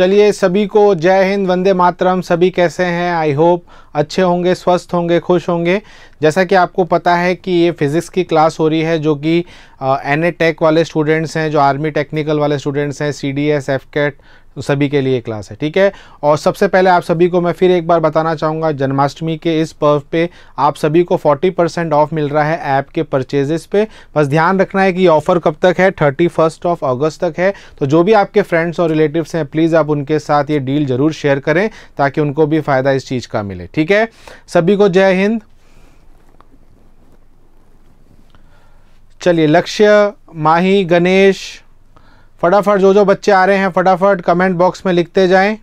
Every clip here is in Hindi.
चलिए सभी को जय हिंद वंदे मातरम सभी कैसे हैं आई होप अच्छे होंगे स्वस्थ होंगे खुश होंगे जैसा कि आपको पता है कि ये फिज़िक्स की क्लास हो रही है जो कि एन ए टेक वाले स्टूडेंट्स हैं जो आर्मी टेक्निकल वाले स्टूडेंट्स हैं C D S AFCAT तो सभी के लिए क्लास है ठीक है और सबसे पहले आप सभी को मैं फिर एक बार बताना चाहूँगा जन्माष्टमी के इस पर्व पे आप सभी को 40 परसेंट ऑफ मिल रहा है ऐप के परचेजेस पे बस ध्यान रखना है कि ऑफर कब तक है थर्टी फर्स्ट ऑफ अगस्त तक है तो जो भी आपके फ्रेंड्स और रिलेटिव हैं प्लीज़ आप उनके साथ ये डील ज़रूर शेयर करें ताकि उनको भी फ़ायदा इस चीज़ का मिले ठीक है सभी को जय हिंद चलिए लक्ष्य माही गणेश फटाफट जो जो बच्चे आ रहे हैं फटाफट कमेंट बॉक्स में लिखते जाएं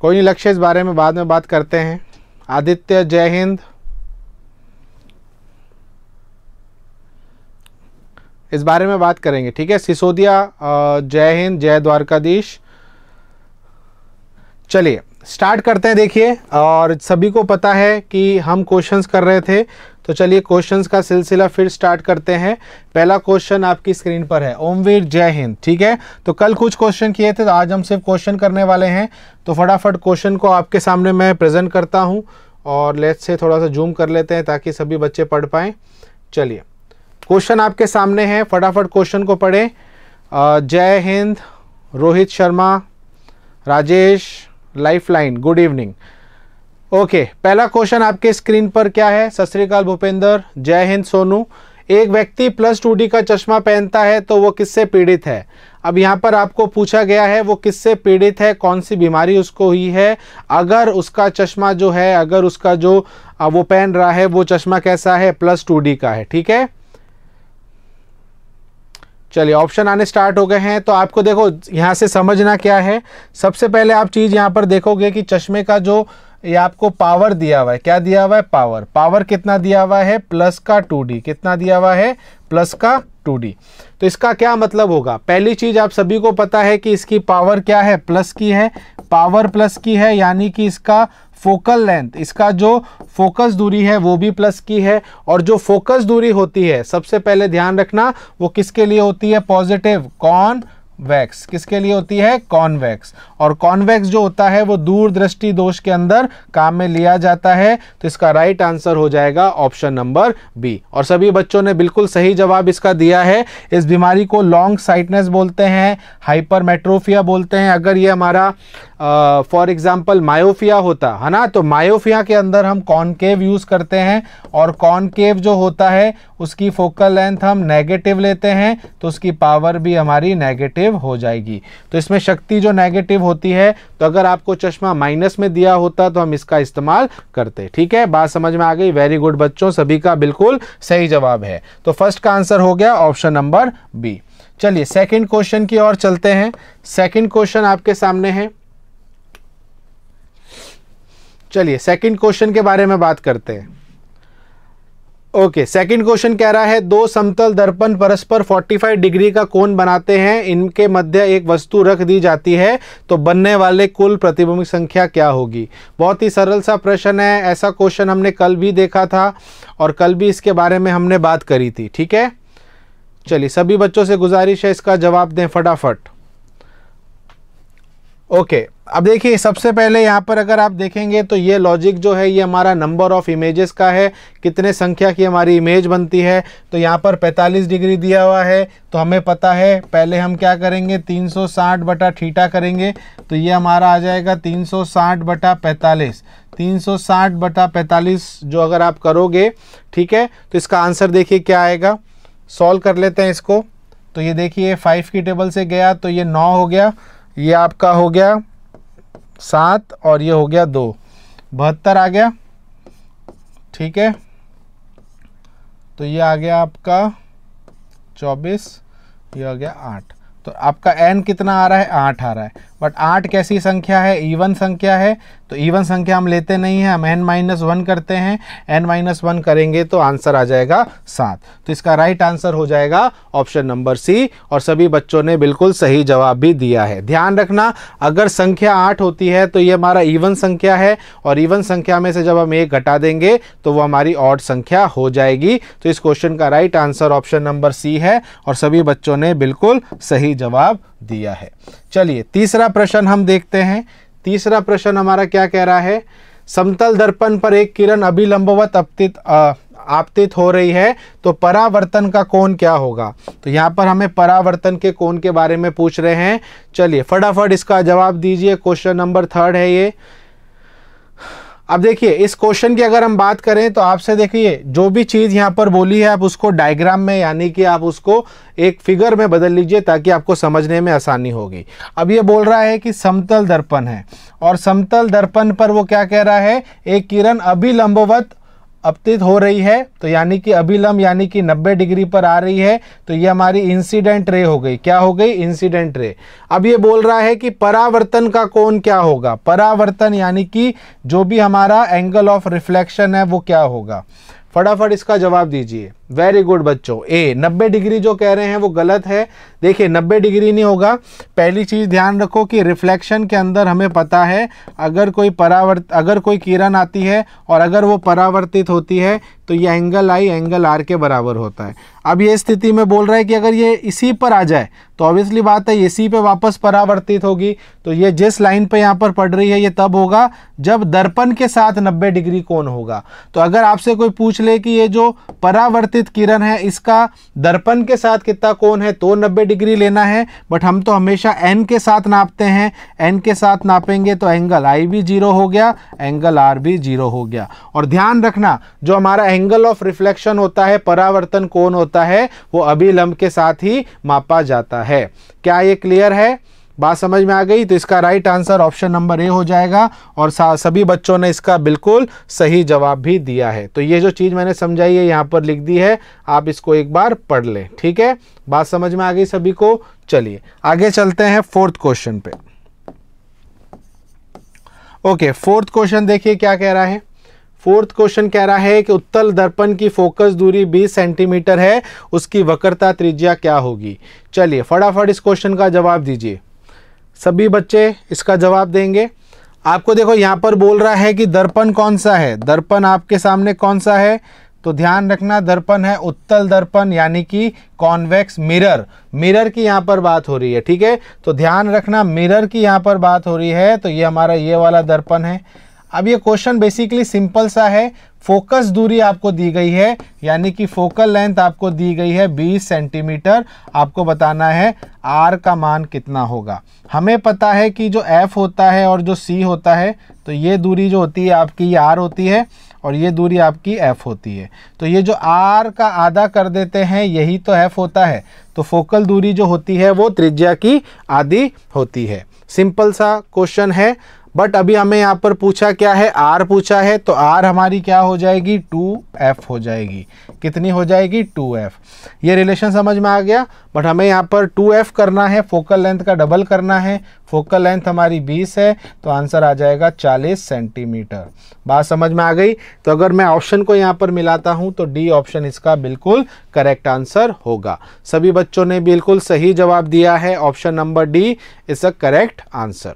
कोई नहीं लक्ष्य इस बारे में बाद में बात करते हैं आदित्य जय हिंद इस बारे में बात करेंगे ठीक है सिसोदिया जय हिंद जय द्वारकाधीश चलिए स्टार्ट करते हैं देखिए और सभी को पता है कि हम क्वेश्चंस कर रहे थे तो चलिए क्वेश्चंस का सिलसिला फिर स्टार्ट करते हैं पहला क्वेश्चन आपकी स्क्रीन पर है ओमवीर जय हिंद ठीक है तो कल कुछ क्वेश्चन किए थे तो आज हम सिर्फ क्वेश्चन करने वाले हैं तो फटाफट क्वेश्चन को आपके सामने मैं प्रेजेंट करता हूँ और लेट से थोड़ा सा जूम कर लेते हैं ताकि सभी बच्चे पढ़ पाए चलिए क्वेश्चन आपके सामने है फटाफट क्वेश्चन को पढ़ें जय हिंद Rohit Sharma Rajesh lifeline good evening okay पहला क्वेश्चन आपके स्क्रीन पर क्या है सत भूपेंद्र जय हिंद सोनू एक व्यक्ति प्लस टू डी का चश्मा पहनता है तो वो किससे पीड़ित है अब यहाँ पर आपको पूछा गया है वो किससे पीड़ित है कौन सी बीमारी उसको हुई है अगर उसका चश्मा जो है अगर उसका जो वो पहन रहा है वो चश्मा कैसा है प्लस टू डी का है ठीक है चलिए ऑप्शन आने स्टार्ट हो गए हैं तो आपको देखो यहाँ से समझना क्या है सबसे पहले आप चीज़ यहाँ पर देखोगे कि चश्मे का जो ये आपको पावर दिया हुआ है क्या दिया हुआ है पावर पावर कितना दिया हुआ है प्लस का टू डी कितना दिया हुआ है प्लस का टू डी तो इसका क्या मतलब होगा पहली चीज़ आप सभी को पता है कि इसकी पावर क्या है प्लस की है पावर प्लस की है यानी कि इसका फोकल लेंथ इसका जो फोकस दूरी है वो भी प्लस की है और जो फोकस दूरी होती है सबसे पहले ध्यान रखना वो किसके लिए होती है पॉजिटिव कॉन वैक्स किसके लिए होती है कॉनवैक्स और कॉनवैक्स जो होता है वो दूरदृष्टि दोष के अंदर काम में लिया जाता है तो इसका राइट आंसर हो जाएगा ऑप्शन नंबर बी और सभी बच्चों ने बिल्कुल सही जवाब इसका दिया है इस बीमारी को लॉन्ग साइटनेस बोलते हैं हाइपर बोलते हैं अगर ये हमारा फॉर एग्जांपल मायोफिया होता है ना तो मायोफिया के अंदर हम कॉनकेव यूज़ करते हैं और कॉनकेव जो होता है उसकी फोकल लेंथ हम नेगेटिव लेते हैं तो उसकी पावर भी हमारी नेगेटिव हो जाएगी तो इसमें शक्ति जो नेगेटिव होती है तो अगर आपको चश्मा माइनस में दिया होता तो हम इसका इस्तेमाल करते ठीक है बात समझ में आ गई वेरी गुड बच्चों सभी का बिल्कुल सही जवाब है तो फर्स्ट का आंसर हो गया ऑप्शन नंबर बी चलिए सेकंड क्वेश्चन की ओर चलते हैं सेकंड क्वेश्चन आपके सामने है चलिए सेकंड क्वेश्चन के बारे में बात करते हैं ओके सेकंड क्वेश्चन कह रहा है दो समतल दर्पण परस्पर 45 डिग्री का कोण बनाते हैं इनके मध्य एक वस्तु रख दी जाती है तो बनने वाले कुल प्रतिबिंब संख्या क्या होगी बहुत ही सरल सा प्रश्न है ऐसा क्वेश्चन हमने कल भी देखा था और कल भी इसके बारे में हमने बात करी थी ठीक है चलिए सभी बच्चों से गुजारिश है इसका जवाब दें फटाफट ओके अब देखिए सबसे पहले यहाँ पर अगर आप देखेंगे तो ये लॉजिक जो है ये हमारा नंबर ऑफ इमेजेस का है कितने संख्या की हमारी इमेज बनती है तो यहाँ पर 45 डिग्री दिया हुआ है तो हमें पता है पहले हम क्या करेंगे 360 बटा ठीटा करेंगे तो ये हमारा आ जाएगा 360 बटा 45 360 बटा 45 जो अगर आप करोगे ठीक है तो इसका आंसर देखिए क्या आएगा सॉल्व कर लेते हैं इसको तो ये देखिए फाइव की टेबल से गया तो ये नौ हो गया ये आपका हो गया सात और ये हो गया दो बहत्तर आ गया ठीक है तो ये आ गया आपका चौबीस ये आ गया आठ तो आपका एन कितना आ रहा है आठ आ रहा है बट आठ कैसी संख्या है ईवन संख्या है तो इवन संख्या हम लेते नहीं हैं हम एन माइनस वन करते हैं एन माइनस वन करेंगे तो आंसर आ जाएगा सात तो इसका राइट right आंसर हो जाएगा ऑप्शन नंबर सी और सभी बच्चों ने बिल्कुल सही जवाब भी दिया है ध्यान रखना अगर संख्या आठ होती है तो ये हमारा ईवन संख्या है और ईवन संख्या में से जब हम एक घटा देंगे तो वो हमारी ऑड संख्या हो जाएगी तो इस क्वेश्चन का right answer option number C है और सभी बच्चों ने बिल्कुल सही जवाब दिया है चलिए तीसरा प्रश्न हम देखते हैं तीसरा प्रश्न हमारा क्या कह रहा है समतल दर्पण पर एक किरण अभिलंबवत अपतित आपतित हो रही है तो परावर्तन का कोण क्या होगा तो यहाँ पर हमें परावर्तन के कोण के बारे में पूछ रहे हैं चलिए फटाफट इसका जवाब दीजिए क्वेश्चन नंबर थर्ड है ये अब देखिए इस क्वेश्चन की अगर हम बात करें तो आपसे देखिए जो भी चीज़ यहाँ पर बोली है आप उसको डायग्राम में यानी कि आप उसको एक फिगर में बदल लीजिए ताकि आपको समझने में आसानी होगी अब ये बोल रहा है कि समतल दर्पण है और समतल दर्पण पर वो क्या कह रहा है एक किरण अभिलंबवत अपतित हो रही है तो यानी कि अभिलंब यानी कि 90 डिग्री पर आ रही है तो ये हमारी इंसिडेंट रे हो गई क्या हो गई इंसिडेंट रे अब ये बोल रहा है कि परावर्तन का कोण क्या होगा परावर्तन यानी कि जो भी हमारा एंगल ऑफ रिफ्लेक्शन है वो क्या होगा फटाफट इसका जवाब दीजिए वेरी गुड बच्चों ए 90 डिग्री जो कह रहे हैं वो गलत है देखिए 90 डिग्री नहीं होगा पहली चीज़ ध्यान रखो कि रिफ्लेक्शन के अंदर हमें पता है अगर कोई परावर्त अगर कोई किरण आती है और अगर वो परावर्तित होती है तो ये एंगल आई एंगल आर के बराबर होता है अब ये स्थिति में बोल रहा है कि अगर ये इसी पर आ जाए तो ऑब्वियसली बात है इसी पर वापस परावर्तित होगी तो ये जिस लाइन पर यहाँ पर पड़ रही है ये तब होगा जब दर्पण के साथ नब्बे डिग्री कौन होगा तो अगर आपसे कोई पूछ ले कि ये जो परावर्तित परावर्तित किरण है इसका दर्पण के साथ कितना कोण है तो 90 डिग्री लेना है बट हम तो हमेशा एन के साथ नापते हैं एन के साथ नापेंगे तो एंगल आई भी जीरो हो गया एंगल आर भी जीरो हो गया और ध्यान रखना जो हमारा एंगल ऑफ रिफ्लेक्शन होता है परावर्तन कोण होता है वो अभिलंब के साथ ही मापा जाता है क्या ये क्लियर है बात समझ में आ गई तो इसका right answer option number A हो जाएगा और सभी बच्चों ने इसका बिल्कुल सही जवाब भी दिया है तो ये जो चीज़ मैंने समझाई है यहाँ पर लिख दी है आप इसको एक बार पढ़ लें ठीक है बात समझ में आ गई सभी को चलिए आगे चलते हैं फोर्थ क्वेश्चन पे ओके फोर्थ क्वेश्चन देखिए क्या कह रहा है फोर्थ क्वेश्चन कह रहा है कि उत्तल दर्पण की फोकस दूरी 20 सेंटीमीटर है उसकी वक्रता त्रिज्या क्या होगी चलिए फटाफट इस क्वेश्चन का जवाब दीजिए सभी बच्चे इसका जवाब देंगे आपको देखो यहाँ पर बोल रहा है कि दर्पण कौन सा है दर्पण आपके सामने कौन सा है तो ध्यान रखना दर्पण है उत्तल दर्पण यानी कि कॉन्वेक्स मिरर मिरर की यहाँ पर बात हो रही है ठीक है तो ध्यान रखना मिरर की यहाँ पर बात हो रही है तो ये हमारा ये वाला दर्पण है अब ये क्वेश्चन बेसिकली सिंपल सा है फोकस दूरी आपको दी गई है यानी कि फोकल लेंथ आपको दी गई है 20 सेंटीमीटर आपको बताना है आर का मान कितना होगा हमें पता है कि जो एफ होता है और जो सी होता है तो ये दूरी जो होती है आपकी ये आर होती है और ये दूरी आपकी एफ होती है तो ये जो आर का आधा कर देते हैं यही तो एफ होता है तो फोकल दूरी जो होती है वो त्रिज्या की आधी होती है सिंपल सा क्वेश्चन है बट अभी हमें यहाँ पर पूछा क्या है आर पूछा है तो आर हमारी क्या हो जाएगी टू एफ हो जाएगी कितनी हो जाएगी टू एफ ये रिलेशन समझ में आ गया बट हमें यहाँ पर टू एफ करना है फोकल लेंथ का डबल करना है फोकल लेंथ हमारी बीस है तो आंसर आ जाएगा चालीस सेंटीमीटर बात समझ में आ गई तो अगर मैं ऑप्शन को यहाँ पर मिलाता हूँ तो डी ऑप्शन इसका बिल्कुल करेक्ट आंसर होगा सभी बच्चों ने बिल्कुल सही जवाब दिया है option number D is a correct answer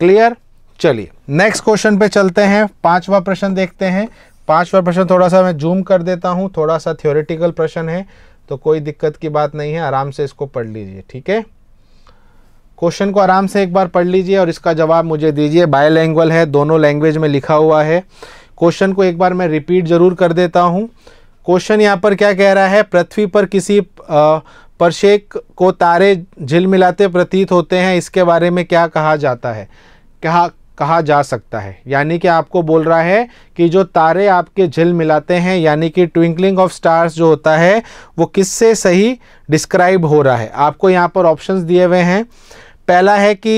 clear चलिए नेक्स्ट क्वेश्चन पे चलते हैं पांचवा प्रश्न देखते हैं पांचवा प्रश्न थोड़ा सा मैं जूम कर देता हूँ थोड़ा सा थियोरिटिकल प्रश्न है तो कोई दिक्कत की बात नहीं है आराम से इसको पढ़ लीजिए ठीक है क्वेश्चन को आराम से एक बार पढ़ लीजिए और इसका जवाब मुझे दीजिए बायोलैंग्वल है दोनों लैंग्वेज में लिखा हुआ है क्वेश्चन को एक बार मैं रिपीट जरूर कर देता हूँ क्वेश्चन यहाँ पर क्या कह रहा है पृथ्वी पर किसी परशेक को तारे झिलमिलाते प्रतीत होते हैं इसके बारे में क्या कहा जाता है कहा कहा जा सकता है यानी कि आपको बोल रहा है कि जो तारे आपके झिल मिलाते हैं यानी कि ट्विंकलिंग ऑफ स्टार्स जो होता है वो किससे सही डिस्क्राइब हो रहा है आपको यहाँ पर ऑप्शंस दिए हुए हैं पहला है कि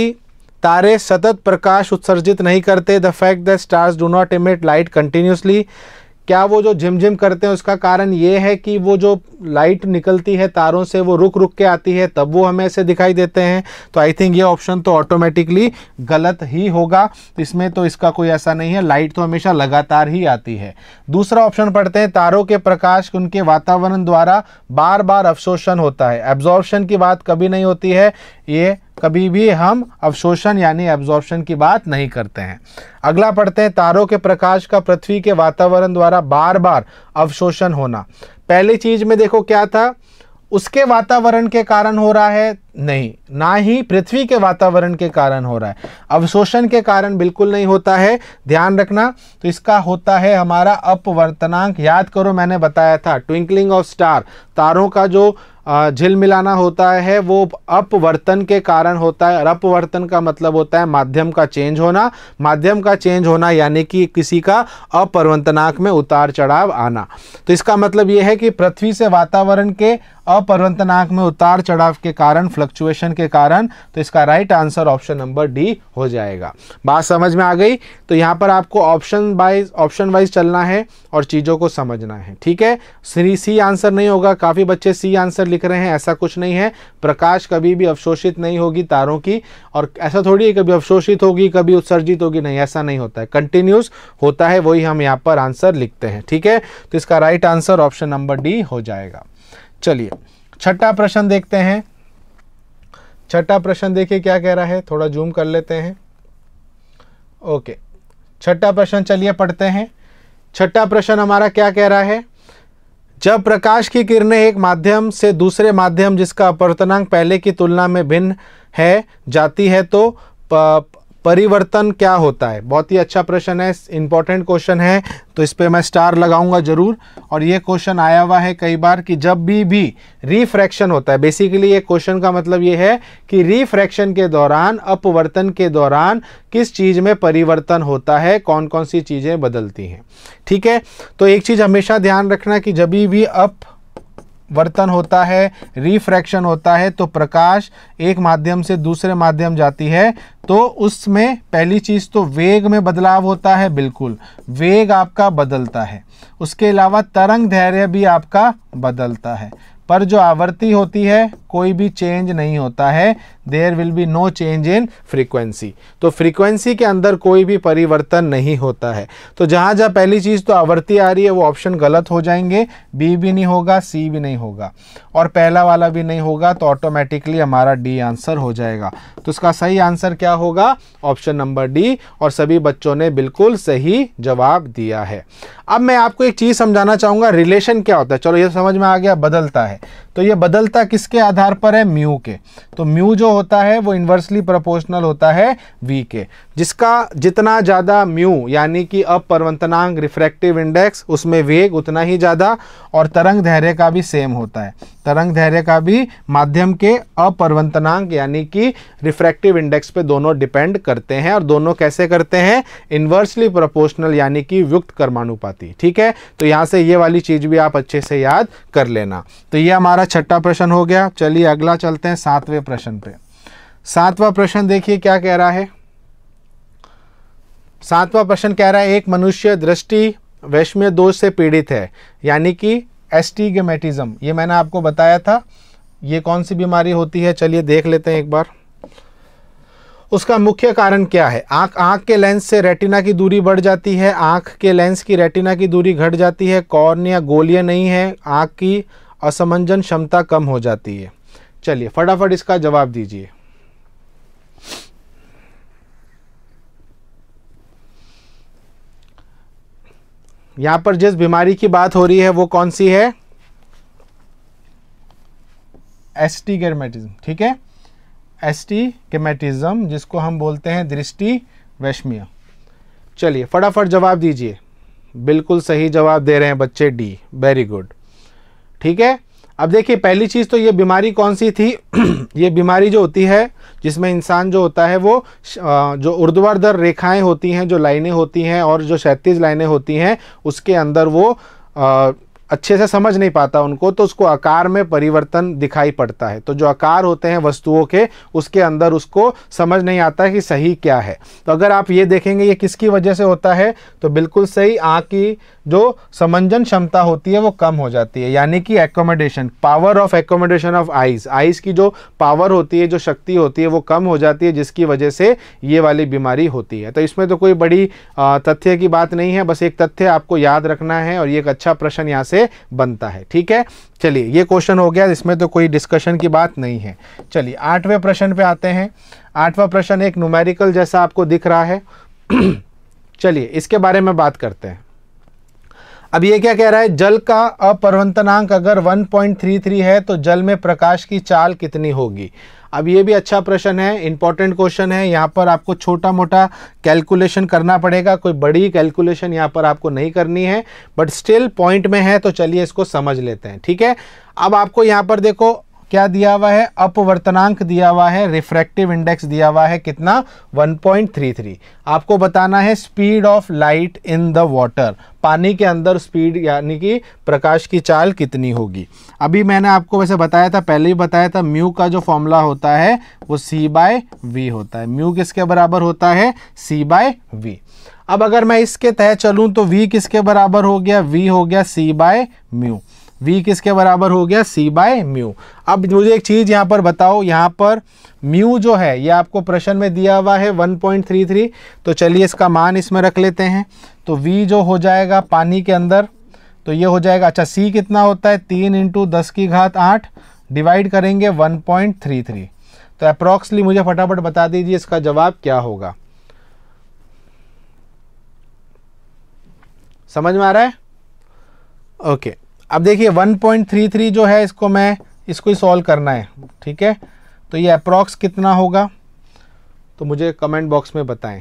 तारे सतत प्रकाश उत्सर्जित नहीं करते the fact that stars do not emit light continuously क्या वो जो झिमझिम करते हैं उसका कारण ये है कि वो जो लाइट निकलती है तारों से वो रुक रुक के आती है तब वो हमें ऐसे दिखाई देते हैं तो आई थिंक ये ऑप्शन तो ऑटोमेटिकली गलत ही होगा इसमें तो इसका कोई ऐसा नहीं है लाइट तो हमेशा लगातार ही आती है दूसरा ऑप्शन पढ़ते हैं तारों के प्रकाश उनके वातावरण द्वारा बार बार अवशोषण होता है एब्जॉर्बशन की बात कभी नहीं होती है ये कभी भी हम अवशोषण यानी एब्जॉर्प्शन की बात नहीं करते हैं अगला पढ़ते हैं तारों के प्रकाश का पृथ्वी के वातावरण द्वारा बार बार अवशोषण होना पहली चीज़ में देखो क्या था उसके वातावरण के कारण हो रहा है नहीं ना ही पृथ्वी के वातावरण के कारण हो रहा है अवशोषण के कारण बिल्कुल नहीं होता है ध्यान रखना तो इसका होता है हमारा अपवर्तनांक याद करो मैंने बताया था ट्विंकलिंग ऑफ स्टार तारों का जो झिलमिलाना होता है वो अपवर्तन के कारण होता है और अपवर्तन का मतलब होता है माध्यम का चेंज होना माध्यम का चेंज होना यानी कि किसी का अपरवंतनाक में उतार चढ़ाव आना तो इसका मतलब ये है कि पृथ्वी से वातावरण के अपरवंतनाक में उतार चढ़ाव के कारण फ्लक्चुएशन के कारण तो इसका right answer option number D हो जाएगा बात समझ में आ गई तो यहाँ पर आपको ऑप्शन वाइज ऑप्शन वाइज चलना है और चीज़ों को समझना है ठीक है सी सी आंसर नहीं होगा काफ़ी बच्चे सी आंसर लिख रहे हैं ऐसा कुछ नहीं है प्रकाश कभी भी अवशोषित नहीं होगी तारों की और ऐसा थोड़ी है कभी अवशोषित होगी कभी उत्सर्जित होगी नहीं ऐसा नहीं होता है कंटिन्यूस होता है वही हम यहाँ पर आंसर लिखते हैं ठीक है तो इसका right answer option number D हो जाएगा चलिए छठा प्रश्न देखते हैं छठा प्रश्न देखिए क्या कह रहा है थोड़ा जूम कर लेते हैं ओके छठा प्रश्न चलिए पढ़ते हैं छठा प्रश्न हमारा क्या कह रहा है जब प्रकाश की किरणें एक माध्यम से दूसरे माध्यम जिसका अपर्तनांक पहले की तुलना में भिन्न है जाती है तो परिवर्तन क्या होता है बहुत ही अच्छा प्रश्न है इंपॉर्टेंट क्वेश्चन है तो इस पर मैं स्टार लगाऊंगा जरूर और ये क्वेश्चन आया हुआ है कई बार कि जब भी भी रिफ्रैक्शन होता है बेसिकली ये क्वेश्चन का मतलब ये है कि रिफ्रैक्शन के दौरान अपवर्तन के दौरान किस चीज़ में परिवर्तन होता है कौन कौन सी चीज़ें बदलती हैं ठीक है तो एक चीज़ हमेशा ध्यान रखना कि जब भी अप वर्तन होता है रिफ्रैक्शन होता है तो प्रकाश एक माध्यम से दूसरे माध्यम जाती है तो उसमें पहली चीज़ तो वेग में बदलाव होता है बिल्कुल वेग आपका बदलता है उसके अलावा तरंग धैर्य भी आपका बदलता है पर जो आवृत्ति होती है कोई भी चेंज नहीं होता है there will be no change in frequency तो फ्रीक्वेंसी के अंदर कोई भी परिवर्तन नहीं होता है तो जहाँ जहाँ पहली चीज़ तो आवर्ती आ रही है वो ऑप्शन गलत हो जाएंगे बी भी नहीं होगा सी भी नहीं होगा और पहला वाला भी नहीं होगा तो ऑटोमेटिकली हमारा डी आंसर हो जाएगा तो इसका सही आंसर क्या होगा ऑप्शन नंबर डी और सभी बच्चों ने बिल्कुल सही जवाब दिया है अब मैं आपको एक चीज़ समझाना चाहूँगा रिलेशन क्या होता है चलो ये समझ में आ गया बदलता है तो ये बदलता किसके आधार पर है म्यू के तो म्यू जो होता है वो इन्वर्सली प्रोपोर्शनल होता है वी के जिसका जितना ज़्यादा म्यू यानी कि अपरवंतनांग रिफ्रैक्टिव इंडेक्स उसमें वेग उतना ही ज़्यादा और तरंग धैर्य का भी सेम होता है तरंग धैर्य का भी माध्यम के अपरवंतनांग यानी कि रिफ्रैक्टिव इंडेक्स पे दोनों डिपेंड करते हैं और दोनों कैसे करते हैं इन्वर्सली प्रोपोर्शनल यानी कि व्युक्त कर्मानुपाती ठीक है तो यहाँ से ये वाली चीज़ भी आप अच्छे से याद कर लेना तो ये हमारा हमारा छठा प्रश्न हो गया चलिए अगला चलते हैं सातवें प्रश्न पे सातवा प्रश्न देखिए क्या कह रहा है सातवा प्रश्न कह रहा है एक मनुष्य दृष्टि वैश्मीय दोष से पीड़ित है यानी कि एस्टिगमेटिज्म ये मैंने आपको बताया था ये कौन सी बीमारी होती है चलिए देख लेते हैं एक बार उसका मुख्य कारण क्या है आंख आंख के लेंस से रेटिना की दूरी बढ़ जाती है आंख के लेंस की रेटिना की दूरी घट जाती है कॉर्निया गोलियाँ नहीं है आंख की असमंजन क्षमता कम हो जाती है चलिए फटाफट इसका जवाब दीजिए यहां पर जिस बीमारी की बात हो रही है वो कौन सी है एस्टिगेमेटिज्म ठीक है एस्टिगेमेटिज्म जिसको हम बोलते हैं दृष्टि वैश्मीय चलिए फटाफट जवाब दीजिए बिल्कुल सही जवाब दे रहे हैं बच्चे डी वेरी गुड ठीक है अब देखिए पहली चीज़ तो ये बीमारी कौन सी थी ये बीमारी जो होती है जिसमें इंसान जो होता है वो जो उर्ध्वाधर रेखाएं होती हैं जो लाइनें होती हैं और जो क्षैतिज लाइनें होती हैं उसके अंदर वो अच्छे से समझ नहीं पाता उनको तो उसको आकार में परिवर्तन दिखाई पड़ता है तो जो आकार होते हैं वस्तुओं के उसके अंदर उसको समझ नहीं आता कि सही क्या है तो अगर आप ये देखेंगे ये किसकी वजह से होता है तो बिल्कुल सही आँख की जो समंजन क्षमता होती है वो कम हो जाती है यानी कि accommodation power of accommodation of eyes eyes की जो पावर होती है जो शक्ति होती है वो कम हो जाती है जिसकी वजह से ये वाली बीमारी होती है तो इसमें तो कोई बड़ी तथ्य की बात नहीं है बस एक तथ्य आपको याद रखना है और ये एक अच्छा प्रश्न यहाँ से से बनता है ठीक है चलिए ये क्वेश्चन हो गया इसमें तो कोई डिस्कशन की बात नहीं है चलिए आठवें प्रश्न पे आते हैं आठवां प्रश्न एक न्यूमेरिकल जैसा आपको दिख रहा है चलिए इसके बारे में बात करते हैं अब ये क्या कह रहा है जल का अपरवंतनांक अगर 1.33 है तो जल में प्रकाश की चाल कितनी होगी अब ये भी अच्छा प्रश्न है इंपॉर्टेंट क्वेश्चन है यहाँ पर आपको छोटा मोटा कैलकुलेशन करना पड़ेगा कोई बड़ी कैलकुलेशन यहाँ पर आपको नहीं करनी है बट स्टिल पॉइंट में है तो चलिए इसको समझ लेते हैं ठीक है अब आपको यहाँ पर देखो क्या दिया हुआ है अपवर्तनांक दिया हुआ है रिफ्रैक्टिव इंडेक्स दिया हुआ है कितना 1.33 आपको बताना है speed of light in the water पानी के अंदर स्पीड यानी कि प्रकाश की चाल कितनी होगी अभी मैंने आपको वैसे बताया था पहले ही बताया था म्यू का जो फॉर्मूला होता है वो सी बाय वी होता है म्यू किसके बराबर होता है सी बाय वी अब अगर मैं इसके तहत चलूँ तो वी किसके बराबर हो गया वी हो गया सी बाय म्यू v किसके बराबर हो गया सी बाय म्यू अब मुझे एक चीज़ यहाँ पर बताओ यहाँ पर म्यू जो है ये आपको प्रश्न में दिया हुआ है 1.33 तो चलिए इसका मान इसमें रख लेते हैं तो वी जो हो जाएगा पानी के अंदर तो ये हो जाएगा अच्छा सी कितना होता है तीन इंटू दस की घात आठ डिवाइड करेंगे 1.33 तो अप्रॉक्सली मुझे फटाफट बता दीजिए इसका जवाब क्या होगा समझ में आ रहा है ओके अब देखिए 1.33 जो है इसको मैं इसको ही सॉल्व करना है ठीक है तो ये अप्रॉक्स कितना होगा तो मुझे कमेंट बॉक्स में बताएं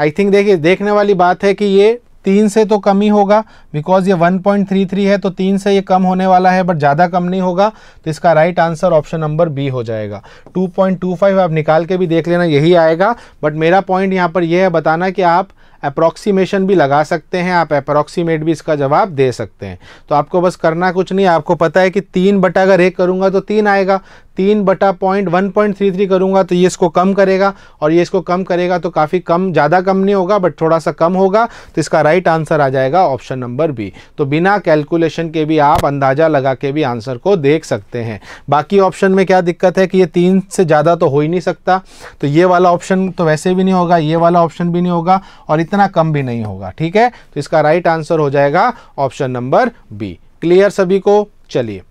आई थिंक देखिए देखने वाली बात है कि ये तीन से तो कम ही होगा बिकॉज ये 1.33 है तो तीन से ये कम होने वाला है बट ज़्यादा कम नहीं होगा तो इसका right answer option number B हो जाएगा 2.25 आप निकाल के भी देख लेना यही आएगा बट मेरा पॉइंट यहाँ पर यह है बताना कि आप अप्रॉक्सीमेशन भी लगा सकते हैं आप अप्रॉक्सीमेट भी इसका जवाब दे सकते हैं तो आपको बस करना कुछ नहीं आपको पता है कि तीन बटा अगर एक करूँगा तो तीन आएगा तीन बटा point one point three three करूँगा तो ये इसको कम करेगा और ये इसको कम करेगा तो काफ़ी कम ज़्यादा कम नहीं होगा बट थोड़ा सा कम होगा तो इसका राइट आंसर आ जाएगा ऑप्शन नंबर बी तो बिना कैलकुलेशन के भी आप अंदाज़ा लगा के भी आंसर को देख सकते हैं बाकी ऑप्शन में क्या दिक्कत है कि ये तीन से ज़्यादा तो हो ही नहीं सकता तो ये वाला ऑप्शन तो वैसे भी नहीं होगा ये वाला ऑप्शन भी नहीं होगा और इतना कम भी नहीं होगा ठीक है तो इसका राइट आंसर हो जाएगा ऑप्शन नंबर बी क्लियर सभी को चलिए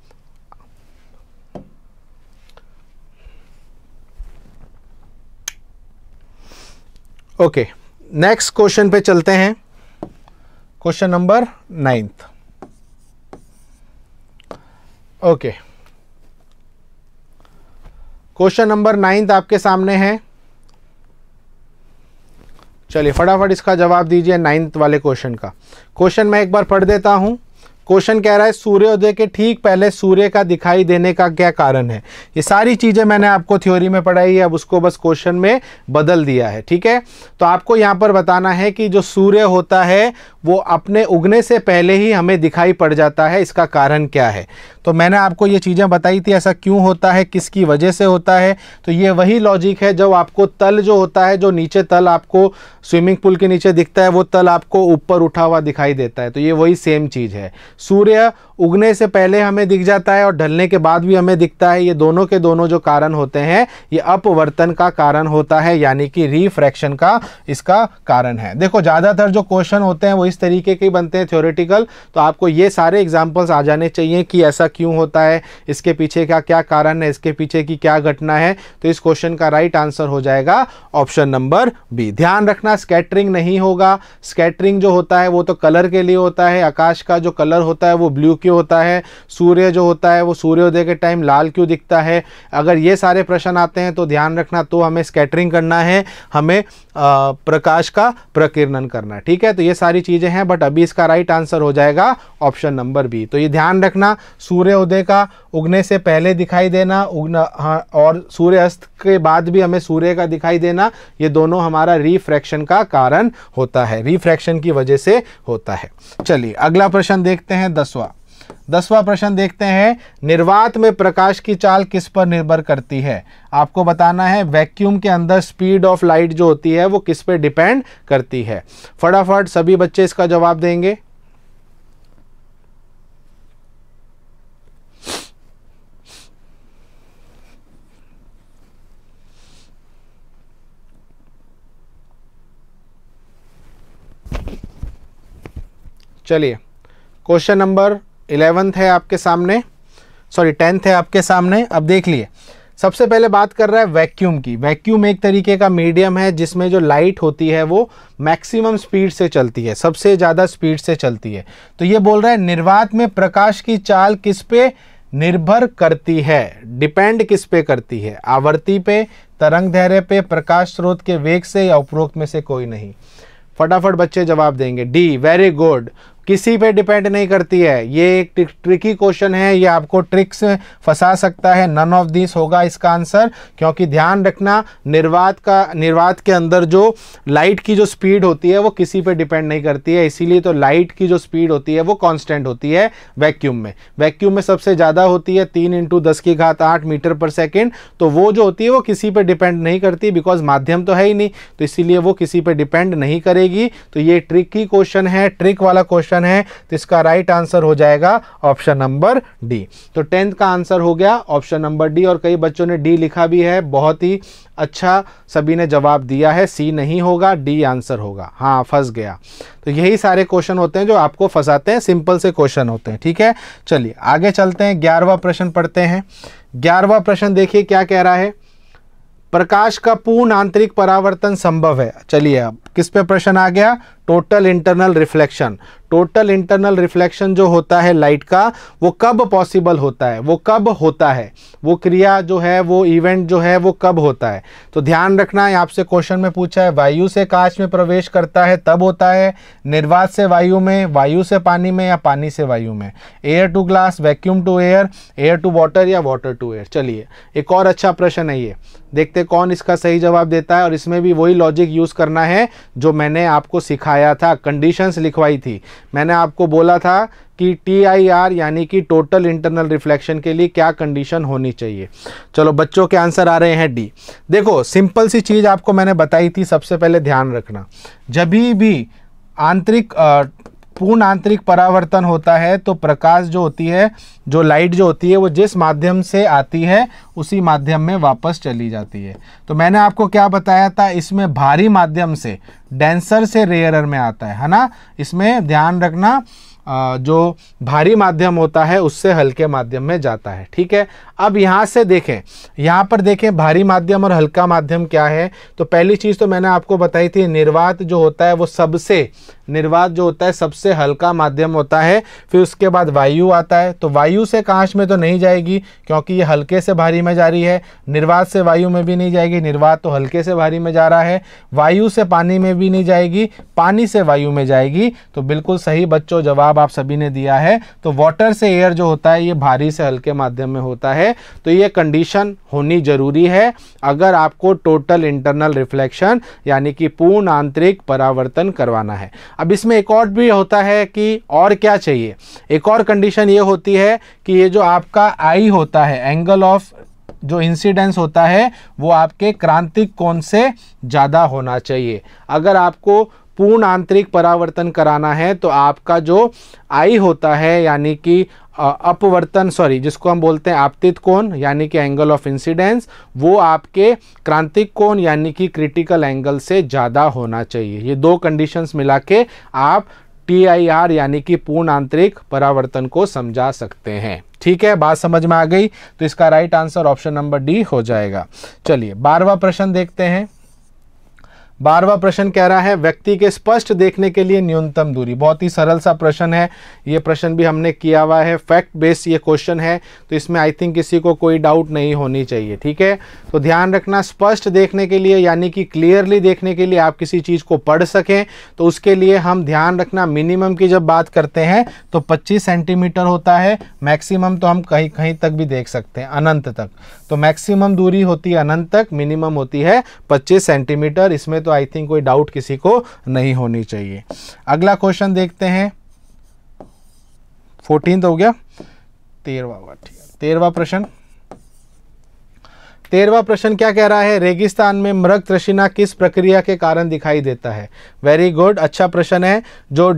ओके नेक्स्ट क्वेश्चन पे चलते हैं question number ninth okay question number ninth आपके सामने है चलिए फटाफट इसका जवाब दीजिए नाइन्थ वाले क्वेश्चन का क्वेश्चन मैं एक बार पढ़ देता हूं क्वेश्चन कह रहा है सूर्योदय के ठीक पहले सूर्य का दिखाई देने का क्या कारण है ये सारी चीज़ें मैंने आपको थ्योरी में पढ़ाई है अब उसको बस क्वेश्चन में बदल दिया है ठीक है तो आपको यहां पर बताना है कि जो सूर्य होता है वो अपने उगने से पहले ही हमें दिखाई पड़ जाता है इसका कारण क्या है तो मैंने आपको ये चीज़ें बताई थी ऐसा क्यों होता है किसकी वजह से होता है तो ये वही लॉजिक है जब आपको तल जो होता है जो नीचे तल आपको स्विमिंग पूल के नीचे दिखता है वो तल आपको ऊपर उठा हुआ दिखाई देता है तो ये वही सेम चीज़ है सूर्य उगने से पहले हमें दिख जाता है और ढलने के बाद भी हमें दिखता है ये दोनों के दोनों जो कारण होते हैं ये अपवर्तन का कारण होता है यानी कि रिफ्रैक्शन का इसका कारण है देखो ज़्यादातर जो क्वेश्चन होते हैं वो इस तरीके के बनते हैं थ्योरेटिकल तो आपको ये सारे एग्जाम्पल्स आ जाने चाहिए कि ऐसा क्यों होता है इसके पीछे का क्या कारण है इसके पीछे की क्या घटना है तो इस क्वेश्चन का राइट आंसर हो जाएगा ऑप्शन नंबर बी ध्यान रखना स्कैटरिंग नहीं होगा स्कैटरिंग जो होता है वो तो कलर के लिए होता है आकाश का जो कलर होता है वो ब्लू क्यों होता है सूर्य जो होता है वो सूर्योदय के टाइम लाल क्यों दिखता है अगर ये सारे प्रश्न आते हैं तो ध्यान रखना तो हमें स्कैटरिंग करना है हमें आ, प्रकाश का प्रकीर्णन करना ठीक है तो ये सारी चीज़ें हैं बट अभी इसका राइट आंसर हो जाएगा ऑप्शन नंबर बी तो ये ध्यान रखना सूर्य उदय का उगने से पहले दिखाई देना उगना हाँ, और और अस्त के बाद भी हमें सूर्य का दिखाई देना ये दोनों हमारा रिफ्रैक्शन का कारण होता है रिफ्रैक्शन की वजह से होता है चलिए अगला प्रश्न देखते हैं दसवा दसवा प्रश्न देखते हैं निर्वात में प्रकाश की चाल किस पर निर्भर करती है आपको बताना है वैक्यूम के अंदर स्पीड ऑफ लाइट जो होती है वो किस पर डिपेंड करती है फटाफट सभी बच्चे इसका जवाब देंगे चलिए क्वेश्चन नंबर इलेवेंथ है आपके सामने सॉरी टेंथ है आपके सामने अब देख लिए सबसे पहले बात कर रहा है वैक्यूम की वैक्यूम एक तरीके का मीडियम है जिसमें जो लाइट होती है वो मैक्सिमम स्पीड से चलती है सबसे ज़्यादा स्पीड से चलती है तो ये बोल रहा है निर्वात में प्रकाश की चाल किस पे निर्भर करती है डिपेंड किस पे करती है आवर्ती पे तरंग धैर्य पे प्रकाश स्रोत के वेग से या उपरोक्त में से कोई नहीं फटाफट बच्चे जवाब देंगे डी वेरी गुड किसी पे डिपेंड नहीं करती है ये एक ट्रिकी क्वेश्चन है ये आपको ट्रिक्स फंसा सकता है नन ऑफ दिस होगा इसका आंसर क्योंकि ध्यान रखना निर्वात का निर्वात के अंदर जो लाइट की जो स्पीड होती है वो किसी पे डिपेंड नहीं करती है इसीलिए तो लाइट की जो स्पीड होती है वो कांस्टेंट होती है वैक्यूम में वैक्यूम में सबसे ज़्यादा होती है तीन इंटू दस की घात आठ मीटर पर सेकेंड तो वो जो होती है वो किसी पर डिपेंड नहीं करती बिकॉज माध्यम तो है ही नहीं तो इसीलिए वो किसी पर डिपेंड नहीं करेगी तो ये ट्रिकी क्वेश्चन है ट्रिक वाला क्वेश्चन क्वेश्चन है तो इसका राइट आंसर हो जाएगा ऑप्शन नंबर डी तो टेंथ का आंसर हो गया ऑप्शन नंबर डी और कई बच्चों ने डी लिखा भी है बहुत ही अच्छा सभी ने जवाब दिया है सी नहीं होगा डी आंसर होगा हाँ फंस गया तो यही सारे क्वेश्चन होते हैं जो आपको फंसाते हैं सिंपल से क्वेश्चन होते हैं ठीक है चलिए आगे चलते हैं ग्यारहवा प्रश्न पढ़ते हैं ग्यारहवा प्रश्न देखिए क्या कह रहा है प्रकाश का पूर्ण आंतरिक परावर्तन संभव है चलिए अब किस पे प्रश्न आ गया total internal reflection total internal reflection जो होता है लाइट का वो कब पॉसिबल होता है वो कब होता है वो क्रिया जो है वो इवेंट जो है वो कब होता है तो ध्यान रखना है आपसे क्वेश्चन में पूछा है वायु से कांच में प्रवेश करता है तब होता है निर्वात से वायु में वायु से पानी में या पानी से वायु में air to glass vacuum to air air to water या वाटर टू एयर चलिए एक और अच्छा प्रश्न है ये देखते कौन इसका सही जवाब देता है और इसमें भी वही लॉजिक यूज़ करना है जो मैंने आपको सिखाया था कंडीशंस लिखवाई थी मैंने आपको बोला था कि टी आई आर यानी कि टोटल इंटरनल रिफ्लेक्शन के लिए क्या कंडीशन होनी चाहिए चलो बच्चों के आंसर आ रहे हैं डी देखो सिंपल सी चीज़ आपको मैंने बताई थी सबसे पहले ध्यान रखना जब भी आंतरिक पूर्ण आंतरिक परावर्तन होता है तो प्रकाश जो होती है जो लाइट जो होती है वो जिस माध्यम से आती है उसी माध्यम में वापस चली जाती है तो मैंने आपको क्या बताया था इसमें भारी माध्यम से डेंसर से रेयरर में आता है है ना इसमें ध्यान रखना जो भारी माध्यम होता है उससे हल्के माध्यम में जाता है ठीक है अब यहाँ से देखें यहाँ पर देखें भारी माध्यम और हल्का माध्यम क्या है तो पहली चीज़ तो मैंने आपको बताई थी निर्वात जो होता है वो सबसे निर्वात जो होता है सबसे हल्का माध्यम होता है फिर उसके बाद वायु आता है तो वायु से कांच में तो नहीं जाएगी क्योंकि ये हल्के से भारी में जा रही है निर्वात से वायु में भी नहीं जाएगी निर्वात तो हल्के से भारी में जा रहा है वायु से पानी में भी नहीं जाएगी पानी से वायु में जाएगी तो बिल्कुल सही बच्चों जवाब जवाब आप सभी ने दिया है तो वाटर से एयर जो होता है ये भारी से हल्के माध्यम में होता है तो ये कंडीशन होनी जरूरी है अगर आपको टोटल इंटरनल रिफ्लेक्शन यानी कि पूर्ण आंतरिक परावर्तन करवाना है अब इसमें एक और भी होता है कि और क्या चाहिए एक और कंडीशन ये होती है कि ये जो आपका आई होता है एंगल ऑफ जो इंसिडेंस होता है वो आपके क्रांतिक कोण से ज़्यादा होना चाहिए अगर आपको पूर्ण आंतरिक परावर्तन कराना है तो आपका जो आई होता है यानी कि अपवर्तन सॉरी जिसको हम बोलते हैं आपतित कोण यानी कि एंगल ऑफ इंसिडेंस वो आपके क्रांतिक कोण यानी कि क्रिटिकल एंगल से ज़्यादा होना चाहिए ये दो कंडीशंस मिला के आप टी आई आर यानी कि पूर्ण आंतरिक परावर्तन को समझा सकते हैं ठीक है बात समझ में आ गई तो इसका right answer option number D हो जाएगा चलिए बारहवा प्रश्न देखते हैं बारवा प्रश्न कह रहा है व्यक्ति के स्पष्ट देखने के लिए न्यूनतम दूरी बहुत ही सरल सा प्रश्न है ये प्रश्न भी हमने किया हुआ है फैक्ट बेस्ड ये क्वेश्चन है तो इसमें आई थिंक किसी को कोई डाउट नहीं होनी चाहिए ठीक है तो ध्यान रखना स्पष्ट देखने के लिए यानी कि क्लियरली देखने के लिए आप किसी चीज़ को पढ़ सकें तो उसके लिए हम ध्यान रखना मिनिमम की जब बात करते हैं तो पच्चीस सेंटीमीटर होता है मैक्सिमम तो हम कहीं कहीं तक भी देख सकते हैं अनंत तक तो मैक्सिमम दूरी होती है अनंत तक मिनिमम होती है पच्चीस सेंटीमीटर इसमें तो तो आई थिंक कोई डाउट किसी को नहीं होनी चाहिए अगला क्वेश्चन देखते हैं फोर्टीन हो गया तेरवा ठीक है तेरवा प्रश्न तेरवा प्रश्न क्या कह रहा है रेगिस्तान में मृग तृष्णा किस प्रक्रिया के कारण दिखाई देता है वेरी गुड अच्छा प्रश्न है जो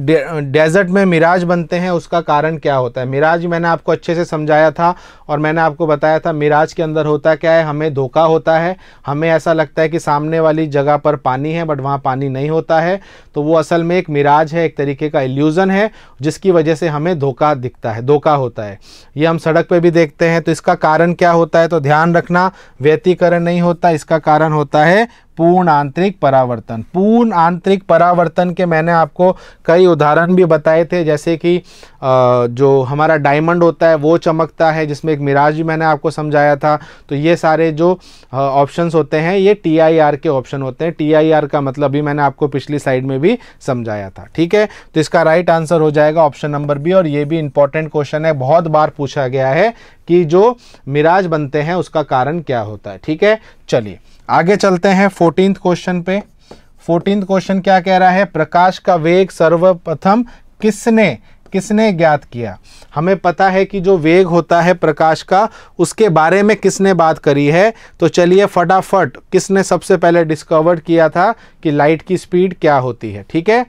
डेजर्ट में मिराज बनते हैं उसका कारण क्या होता है मिराज मैंने आपको अच्छे से समझाया था और मैंने आपको बताया था मिराज के अंदर होता क्या है हमें धोखा होता है हमें ऐसा लगता है कि सामने वाली जगह पर पानी है बट वहाँ पानी नहीं होता है तो वो असल में एक मिराज है एक तरीके का इल्यूज़न है जिसकी वजह से हमें धोखा दिखता है धोखा होता है ये हम सड़क पर भी देखते हैं तो इसका कारण क्या होता है तो ध्यान रखना व्यतीकरण नहीं होता इसका कारण होता है पूर्ण आंतरिक परावर्तन पूर्ण आंतरिक परावर्तन के मैंने आपको कई उदाहरण भी बताए थे जैसे कि जो हमारा डायमंड होता है वो चमकता है जिसमें एक मिराज भी मैंने आपको समझाया था तो ये सारे जो ऑप्शंस होते हैं ये टीआईआर के ऑप्शन होते हैं टीआईआर का मतलब भी मैंने आपको पिछली साइड में भी समझाया था ठीक है तो इसका राइट आंसर हो जाएगा ऑप्शन नंबर बी और ये भी इंपॉर्टेंट क्वेश्चन है बहुत बार पूछा गया है कि जो मिराज बनते हैं उसका कारण क्या होता है ठीक है चलिए आगे चलते हैं फोर्टीन क्वेश्चन पे फोर्टीन क्वेश्चन क्या कह रहा है प्रकाश का वेग सर्वप्रथम किसने किसने ज्ञात किया हमें पता है कि जो वेग होता है प्रकाश का उसके बारे में किसने बात करी है तो चलिए फटाफट किसने सबसे पहले डिस्कवर किया था कि लाइट की स्पीड क्या होती है ठीक है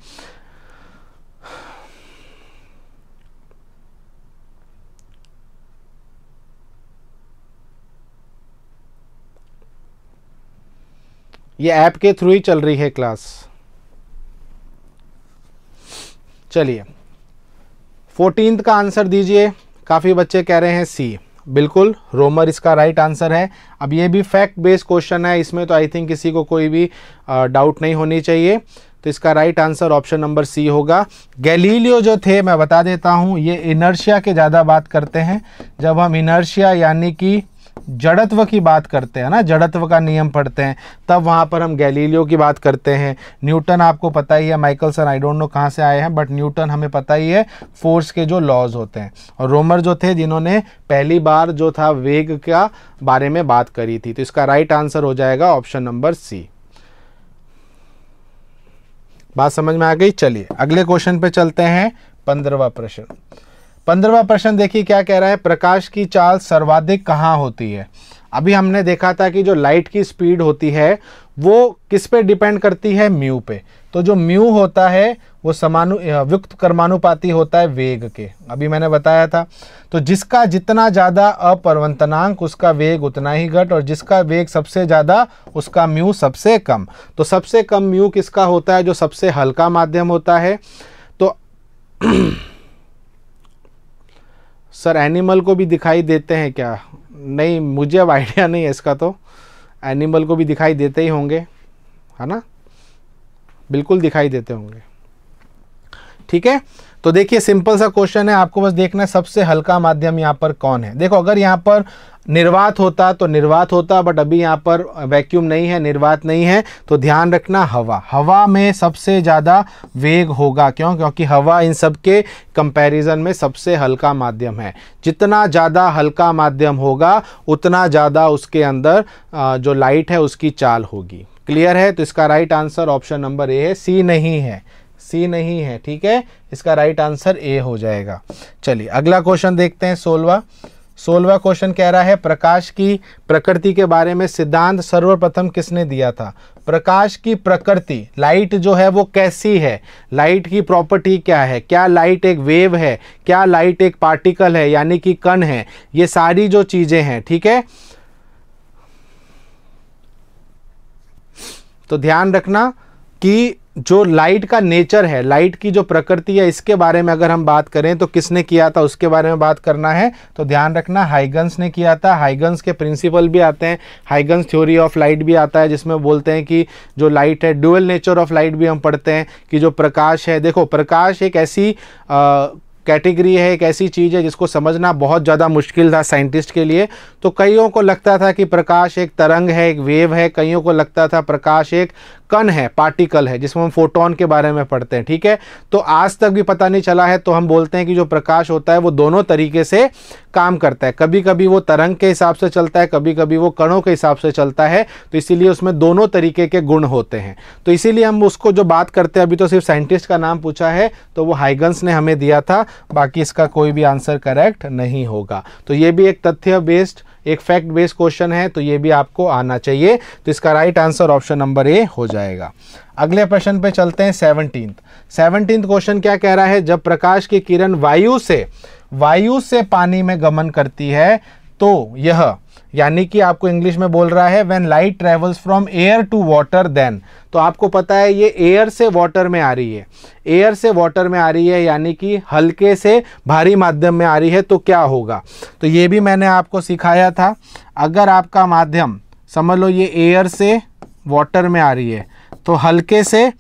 ये ऐप के थ्रू ही चल रही है क्लास चलिए फोर्टीन का आंसर दीजिए काफ़ी बच्चे कह रहे हैं सी बिल्कुल रोमर इसका राइट right आंसर है अब ये भी फैक्ट बेस्ड क्वेश्चन है इसमें तो आई थिंक किसी को कोई भी डाउट नहीं होनी चाहिए तो इसका right answer option number C होगा गैलीलियो जो थे मैं बता देता हूँ ये इनर्शिया के ज़्यादा बात करते हैं जब हम इनर्शिया यानी कि जड़त्व की बात करते हैं ना जड़त्व का नियम पढ़ते हैं तब वहाँ पर हम गैलीलियो की बात करते हैं न्यूटन आपको पता ही है Michael sir I don't know कहाँ से आए हैं बट न्यूटन हमें पता ही है फोर्स के जो लॉज होते हैं और रोमर जो थे जिन्होंने पहली बार जो था वेग का बारे में बात करी थी तो इसका राइट आंसर हो जाएगा ऑप्शन नंबर सी बात समझ में आ गई चलिए अगले क्वेश्चन पे चलते हैं पंद्रवा प्रश्न पंद्रवा प्रश्न देखिए क्या कह रहा है प्रकाश की चाल सर्वाधिक कहाँ होती है अभी हमने देखा था कि जो लाइट की स्पीड होती है वो किस पे डिपेंड करती है म्यू पे तो जो म्यू होता है वो समानु व्युक्त कर्मानुपाती होता है वेग के अभी मैंने बताया था तो जिसका जितना ज़्यादा अपरवंतनांक उसका वेग उतना ही घट और जिसका वेग सबसे ज़्यादा उसका म्यू सबसे कम तो सबसे कम म्यू किसका होता है जो सबसे हल्का माध्यम होता है तो सर एनिमल को भी दिखाई देते हैं क्या नहीं मुझे अब आइडिया नहीं है इसका तो एनिमल को भी दिखाई देते ही होंगे है ना बिल्कुल दिखाई देते होंगे ठीक है तो देखिए सिंपल सा क्वेश्चन है आपको बस देखना है सबसे हल्का माध्यम यहाँ पर कौन है देखो अगर यहाँ पर निर्वात होता तो निर्वात होता बट अभी यहाँ पर वैक्यूम नहीं है निर्वात नहीं है तो ध्यान रखना हवा हवा में सबसे ज़्यादा वेग होगा क्यों क्योंकि हवा इन सब के कंपेरिजन में सबसे हल्का माध्यम है जितना ज़्यादा हल्का माध्यम होगा उतना ज़्यादा उसके अंदर जो लाइट है उसकी चाल होगी क्लियर है तो इसका right answer option number A है सी नहीं है सी नहीं है ठीक है इसका राइट आंसर ए हो जाएगा चलिए अगला क्वेश्चन देखते हैं सोलवा सोलवा क्वेश्चन कह रहा है प्रकाश की प्रकृति के बारे में सिद्धांत सर्वप्रथम किसने दिया था प्रकाश की प्रकृति लाइट जो है वो कैसी है लाइट की प्रॉपर्टी क्या है क्या लाइट एक वेव है क्या लाइट एक पार्टिकल है यानी कि कण है ये सारी जो चीज़ें हैं ठीक है तो ध्यान रखना कि जो लाइट का नेचर है लाइट की जो प्रकृति है इसके बारे में अगर हम बात करें तो किसने किया था उसके बारे में बात करना है तो ध्यान रखना हाइगन्स ने किया था हाइगन्स के प्रिंसिपल भी आते हैं हाइगन्स थ्योरी ऑफ लाइट भी आता है जिसमें बोलते हैं कि जो लाइट है ड्यूअल नेचर ऑफ लाइट भी हम पढ़ते हैं कि जो प्रकाश है देखो प्रकाश एक ऐसी आ, कैटेगरी है एक ऐसी चीज़ है जिसको समझना बहुत ज़्यादा मुश्किल था साइंटिस्ट के लिए तो कईयों को लगता था कि प्रकाश एक तरंग है एक वेव है कईयों को लगता था प्रकाश एक कण है पार्टिकल है जिसमें हम फोटोन के बारे में पढ़ते हैं ठीक है तो आज तक भी पता नहीं चला है तो हम बोलते हैं कि जो प्रकाश होता है वो दोनों तरीके से काम करता है कभी कभी वो तरंग के हिसाब से चलता है कभी कभी वो कणों के हिसाब से चलता है तो इसीलिए उसमें दोनों तरीके के गुण होते हैं तो इसीलिए हम उसको जो बात करते हैं अभी तो सिर्फ साइंटिस्ट का नाम पूछा है तो वो हाइगन्स ने हमें दिया था बाकी इसका कोई भी आंसर करेक्ट नहीं होगा तो ये भी एक तथ्य बेस्ड एक फैक्ट बेस्ड क्वेश्चन है तो ये भी आपको आना चाहिए तो इसका right answer option number A हो जाएगा अगले प्रश्न पे चलते हैं सेवनटीन सेवनटीन क्वेश्चन क्या कह रहा है जब प्रकाश की किरण वायु से वायु से पानी में गमन करती है तो यह यानी कि आपको इंग्लिश में बोल रहा है when light travels from air to water then तो आपको पता है ये एयर से वाटर में आ रही है एयर से वाटर में आ रही है यानी कि हल्के से भारी माध्यम में आ रही है तो क्या होगा तो ये भी मैंने आपको सिखाया था अगर आपका माध्यम समझ लो ये एयर से वाटर में आ रही है तो हल्के से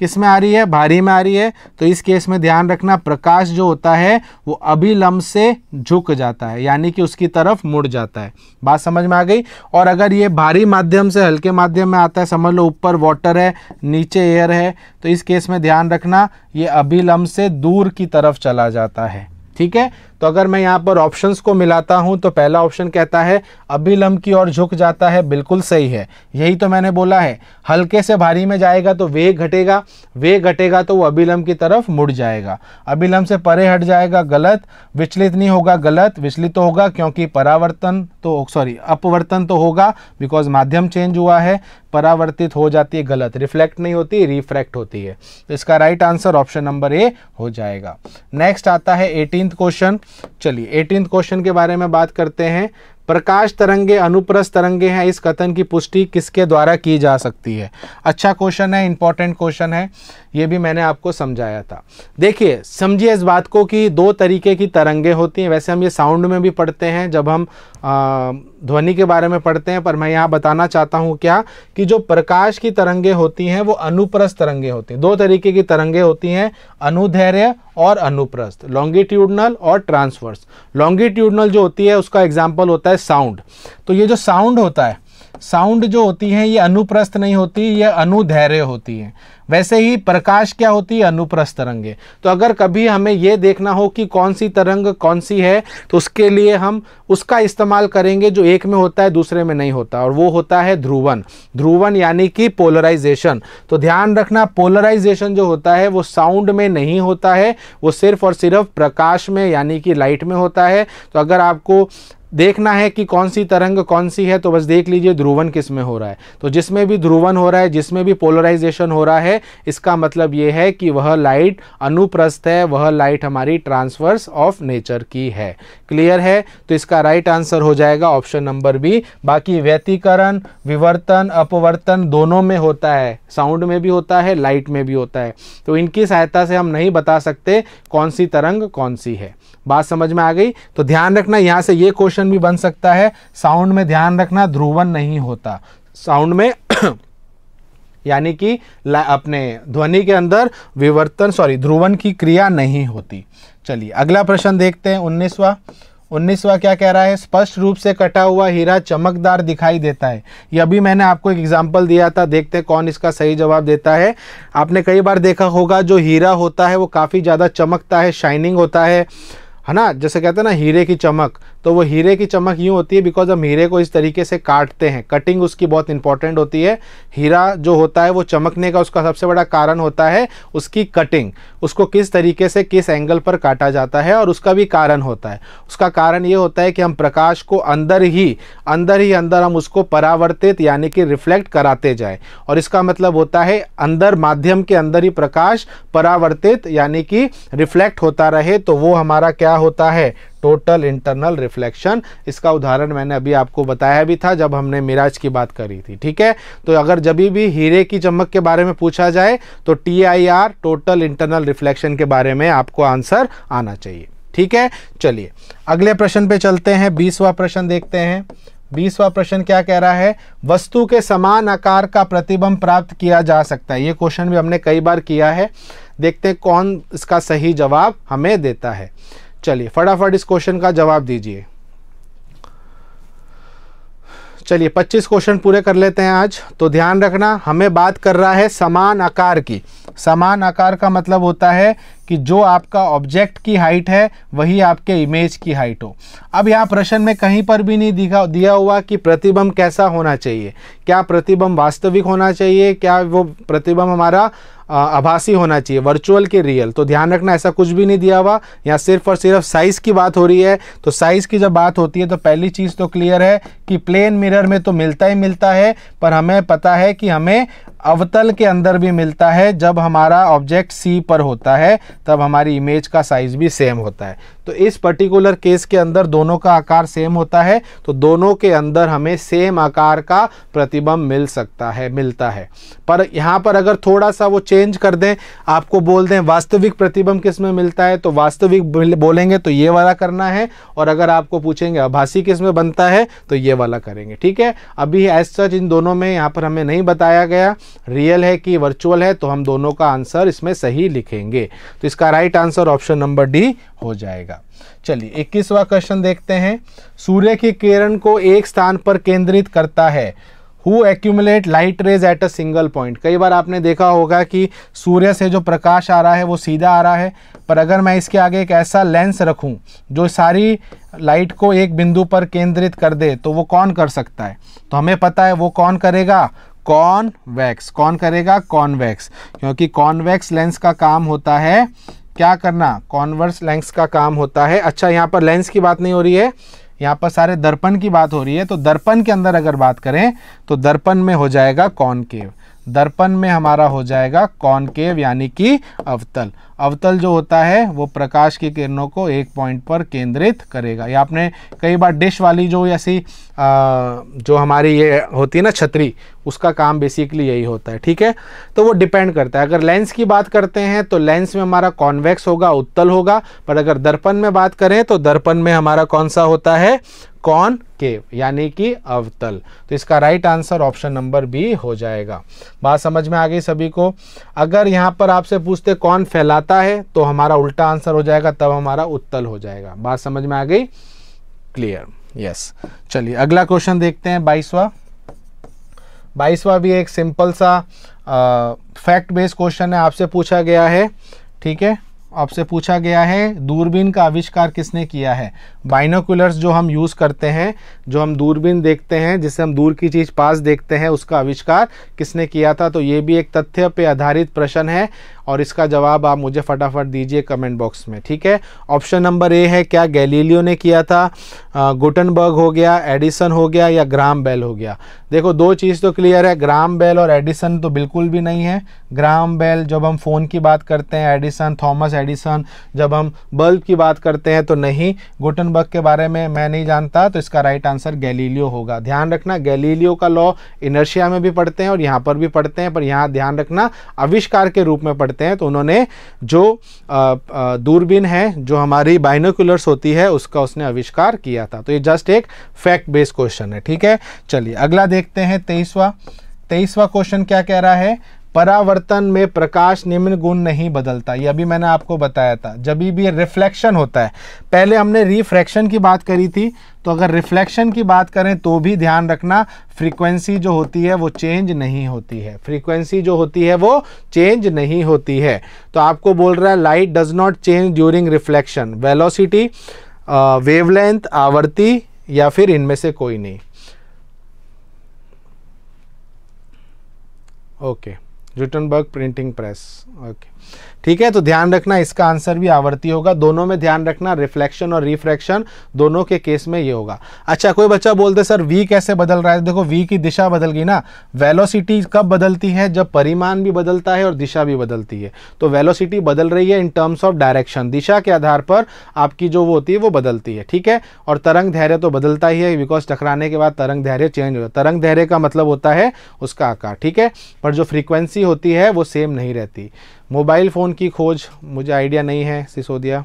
किस में आ रही है भारी में आ रही है तो इस केस में ध्यान रखना प्रकाश जो होता है वो अभिलंब से झुक जाता है यानी कि उसकी तरफ मुड़ जाता है बात समझ में आ गई और अगर ये भारी माध्यम से हल्के माध्यम में आता है समझ लो ऊपर वाटर है नीचे एयर है तो इस केस में ध्यान रखना ये अभिलंब से दूर की तरफ चला जाता है ठीक है तो अगर मैं यहाँ पर ऑप्शंस को मिलाता हूँ तो पहला ऑप्शन कहता है अभिलंब की ओर झुक जाता है बिल्कुल सही है यही तो मैंने बोला है हल्के से भारी में जाएगा तो वेग घटेगा वेग घटेगा तो वो अभिलंब की तरफ मुड़ जाएगा अभिलंब से परे हट जाएगा गलत विचलित नहीं होगा गलत विचलित तो होगा क्योंकि परावर्तन तो सॉरी अपवर्तन तो होगा बिकॉज माध्यम चेंज हुआ है परावर्तित हो जाती है गलत रिफ्लेक्ट नहीं होती रिफ्रैक्ट होती है तो इसका right answer option number A हो जाएगा नेक्स्ट आता है एटीन क्वेश्चन चलिए एटीन क्वेश्चन के बारे में बात करते हैं प्रकाश तरंगे अनुप्रस तरंगे हैं इस कथन की पुष्टि किसके द्वारा की जा सकती है अच्छा क्वेश्चन है इंपॉर्टेंट क्वेश्चन है ये भी मैंने आपको समझाया था देखिए समझिए इस बात को कि दो तरीके की तरंगे होती हैं वैसे हम ये साउंड में भी पढ़ते हैं जब हम ध्वनि के बारे में पढ़ते हैं पर मैं यहाँ बताना चाहता हूँ क्या कि जो प्रकाश की तरंगे होती हैं वो अनुप्रस्थ तरंगे होती हैं दो तरीके की तरंगे होती हैं अनुधैर्य और अनुप्रस्थ लॉन्गिट्यूडनल और ट्रांसवर्स लॉन्गिट्यूडनल जो होती है उसका एग्जाम्पल होता है साउंड तो ये जो साउंड होता है साउंड जो होती है ये अनुप्रस्थ नहीं होती ये अनुधैर्य होती है वैसे ही प्रकाश क्या होती है अनुप्रस्थ तरंगे तो अगर कभी हमें ये देखना हो कि कौन सी तरंग कौन सी है तो उसके लिए हम उसका इस्तेमाल करेंगे जो एक में होता है दूसरे में नहीं होता और वो होता है ध्रुवन ध्रुवन यानी कि पोलराइजेशन तो ध्यान रखना पोलराइजेशन जो होता है वो साउंड में नहीं होता है वो सिर्फ और सिर्फ प्रकाश में यानी कि लाइट में होता है तो अगर आपको देखना है कि कौन सी तरंग कौन सी है तो बस देख लीजिए ध्रुवन किस में हो रहा है तो जिसमें भी ध्रुवन हो रहा है जिसमें भी पोलराइजेशन हो रहा है इसका मतलब ये है कि वह लाइट अनुप्रस्थ है वह लाइट हमारी ट्रांसवर्स ऑफ नेचर की है क्लियर है तो इसका राइट आंसर हो जाएगा ऑप्शन नंबर बी बाकी व्यतीकरण विवर्तन अपवर्तन दोनों में होता है साउंड में भी होता है लाइट में भी होता है तो इनकी सहायता से हम नहीं बता सकते कौन सी तरंग कौन सी है बात समझ में आ गई तो ध्यान रखना यहाँ से ये क्वेश्चन ऑप्शन भी बन सकता है साउंड में ध्यान रखना ध्रुवन नहीं होता साउंड में यानी कि अपने ध्वनि के अंदर विवर्तन सॉरी ध्रुवन की क्रिया नहीं होती चलिए अगला प्रश्न देखते हैं उन्नीसवा उन्नीसवा क्या कह रहा है स्पष्ट रूप से कटा हुआ हीरा चमकदार दिखाई देता है यह भी मैंने आपको एक एग्जांपल दिया था देखते हैं कौन इसका सही जवाब देता है आपने कई बार देखा होगा जो हीरा होता है वो काफ़ी ज़्यादा चमकता है शाइनिंग होता है है ना जैसे कहते हैं ना हीरे की चमक तो वो हीरे की चमक यूँ होती है बिकॉज हम हीरे को इस तरीके से काटते हैं कटिंग उसकी बहुत इंपॉर्टेंट होती है हीरा जो होता है वो चमकने का उसका सबसे बड़ा कारण होता है उसकी कटिंग उसको किस तरीके से किस एंगल पर काटा जाता है और उसका भी कारण होता है उसका कारण ये होता है कि हम प्रकाश को अंदर ही अंदर ही अंदर हम उसको परावर्तित यानी कि रिफ्लेक्ट कराते जाए और इसका मतलब होता है अंदर माध्यम के अंदर ही प्रकाश परावर्तित यानी कि रिफ्लेक्ट होता रहे तो वो हमारा क्या होता है टोटल इंटरनल रिफ्लेक्शन इसका उदाहरण मैंने अभी आपको बताया भी था जब हमने मिराज की बात करी थी ठीक है तो अगर जब भी हीरे की चमक के बारे में पूछा जाए तो टी टोटल इंटरनल रिफ्लेक्शन के बारे में आपको आंसर आना चाहिए ठीक है चलिए अगले प्रश्न पे चलते हैं बीसवा प्रश्न देखते हैं बीसवा प्रश्न क्या कह रहा है वस्तु के समान आकार का प्रतिबंध प्राप्त किया जा सकता है ये क्वेश्चन भी हमने कई बार किया है देखते हैं कौन इसका सही जवाब हमें देता है चलिए फटाफट इस क्वेश्चन का जवाब दीजिए चलिए 25 क्वेश्चन पूरे कर लेते हैं आज तो ध्यान रखना हमें बात कर रहा है समान आकार की समान आकार का मतलब होता है कि जो आपका ऑब्जेक्ट की हाइट है वही आपके इमेज की हाइट हो अब यहाँ प्रश्न में कहीं पर भी नहीं दिखा दिया हुआ कि प्रतिबंब कैसा होना चाहिए क्या प्रतिबंब वास्तविक होना चाहिए क्या वो प्रतिबंब हमारा आभासी होना चाहिए वर्चुअल के रियल तो ध्यान रखना ऐसा कुछ भी नहीं दिया हुआ यहाँ सिर्फ और सिर्फ साइज़ की बात हो रही है तो साइज़ की जब बात होती है तो पहली चीज़ तो क्लियर है कि प्लेन मिरर में तो मिलता ही मिलता है पर हमें पता है कि हमें अवतल के अंदर भी मिलता है जब हमारा ऑब्जेक्ट सी पर होता है तब हमारी इमेज का साइज भी सेम होता है तो इस पर्टिकुलर केस के अंदर दोनों का आकार सेम होता है तो दोनों के अंदर हमें सेम आकार का प्रतिबंब मिल सकता है मिलता है पर यहाँ पर अगर थोड़ा सा वो चेंज कर दें आपको बोल दें वास्तविक प्रतिबंब किस में मिलता है तो वास्तविक बोलेंगे तो ये वाला करना है और अगर आपको पूछेंगे आभासी किस में बनता है तो ये वाला करेंगे ठीक है अभी एज सच इन दोनों में यहाँ पर हमें नहीं बताया गया रियल है कि वर्चुअल है तो हम दोनों का आंसर इसमें सही लिखेंगे तो इसका right answer option number D हो जाएगा चलिए इक्कीसवा क्वेश्चन देखते हैं सूर्य की किरण को एक स्थान पर केंद्रित करता है who accumulate light rays at a single point कई बार आपने देखा होगा कि सूर्य से जो प्रकाश आ रहा है वो सीधा आ रहा है पर अगर मैं इसके आगे एक ऐसा लेंस रखूं जो सारी लाइट को एक बिंदु पर केंद्रित कर दे तो वो कौन कर सकता है तो हमें पता है वो कौन करेगा कॉनवैक्स कौन करेगा कॉनवैक्स क्योंकि कॉनवैक्स लेंस का काम होता है क्या करना कॉन्वर्स लेंस का काम होता है अच्छा यहाँ पर लेंस की बात नहीं हो रही है यहाँ पर सारे दर्पण की बात हो रही है तो दर्पण के अंदर अगर बात करें तो दर्पण में हो जाएगा कॉनकेव दर्पण में हमारा हो जाएगा कॉनकेव यानी कि अवतल अवतल जो होता है वो प्रकाश की किरणों को एक पॉइंट पर केंद्रित करेगा या आपने कई बार डिश वाली जो ऐसी जो हमारी ये होती है ना छतरी उसका काम बेसिकली यही होता है ठीक है तो वो डिपेंड करता है अगर लेंस की बात करते हैं तो लेंस में हमारा कॉन्वेक्स होगा उत्तल होगा पर अगर दर्पण में बात करें तो दर्पण में हमारा कौन सा होता है कौन केव यानी कि अवतल तो इसका right answer option number B हो जाएगा बात समझ में आ गई सभी को अगर यहाँ पर आपसे पूछते कौन फैलाता है तो हमारा उल्टा आंसर हो जाएगा तब हमारा उत्तल हो जाएगा बात समझ में आ गई क्लियर यस चलिए अगला क्वेश्चन देखते हैं बाईसवा बाईसवा भी एक सिंपल सा फैक्ट बेस्ड क्वेश्चन है आपसे पूछा गया है ठीक है आपसे पूछा गया है दूरबीन का आविष्कार किसने किया है बाइनोकुलर्स जो हम यूज़ करते हैं जो हम दूरबीन देखते हैं जिससे हम दूर की चीज़ पास देखते हैं उसका आविष्कार किसने किया था तो ये भी एक तथ्य पे आधारित प्रश्न है और इसका जवाब आप मुझे फटाफट दीजिए कमेंट बॉक्स में ठीक है ऑप्शन नंबर ए है क्या गैलीलियो ने किया था गुटनबर्ग हो गया एडिसन हो गया या ग्राम बेल हो गया देखो दो चीज़ तो क्लियर है ग्राम बेल और एडिसन तो बिल्कुल भी नहीं है ग्राम बेल जब हम फ़ोन की बात करते हैं एडिसन थॉमस एडिसन जब हम बल्ब की बात करते हैं तो नहीं गुटनबर्ग के बारे में मैं नहीं जानता तो इसका राइट आंसर गैलीलियो होगा ध्यान रखना गैलीलियो का लॉ इनर्शिया में भी पढ़ते हैं और यहाँ पर भी पढ़ते हैं पर यहाँ ध्यान रखना आविष्कार के रूप में पढ़ते लेते हैं तो उन्होंने जो दूरबीन है जो हमारी बाइनोकुलर्स होती है उसका उसने आविष्कार किया था तो ये जस्ट एक फैक्ट बेस्ड क्वेश्चन है ठीक है चलिए अगला देखते हैं तेईसवा तेईसवा क्वेश्चन क्या कह रहा है परावर्तन में प्रकाश निम्न गुण नहीं बदलता ये अभी मैंने आपको बताया था जब भी रिफ्लेक्शन होता है पहले हमने रिफ्रैक्शन की बात करी थी तो अगर रिफ्लेक्शन की बात करें तो भी ध्यान रखना फ्रीक्वेंसी जो होती है वो चेंज नहीं होती है फ्रीक्वेंसी जो होती है वो चेंज नहीं होती है तो आपको बोल रहा है light does not change during reflection velocity wavelength आवर्ती या फिर इनमें से कोई नहीं okay okay. Wittenberg printing press. Okay. ठीक है तो ध्यान रखना इसका आंसर भी आवर्ती होगा दोनों में ध्यान रखना रिफ्लेक्शन और रिफ्रैक्शन दोनों के केस में ये होगा अच्छा कोई बच्चा बोलते सर वी कैसे बदल रहा है देखो वी की दिशा बदल गई ना वेलोसिटी कब बदलती है जब परिमाण भी बदलता है और दिशा भी बदलती है तो वेलोसिटी बदल रही है इन टर्म्स ऑफ डायरेक्शन दिशा के आधार पर आपकी जो वो होती है वो बदलती है ठीक है और तरंग धैर्य तो बदलता ही है बिकॉज टकराने के बाद तरंग धैर्य चेंज हो तरंग धैर्य का मतलब होता है उसका आकार ठीक है पर जो फ्रीक्वेंसी होती है वो सेम नहीं रहती मोबाइल फ़ोन की खोज मुझे आइडिया नहीं है सिसोदिया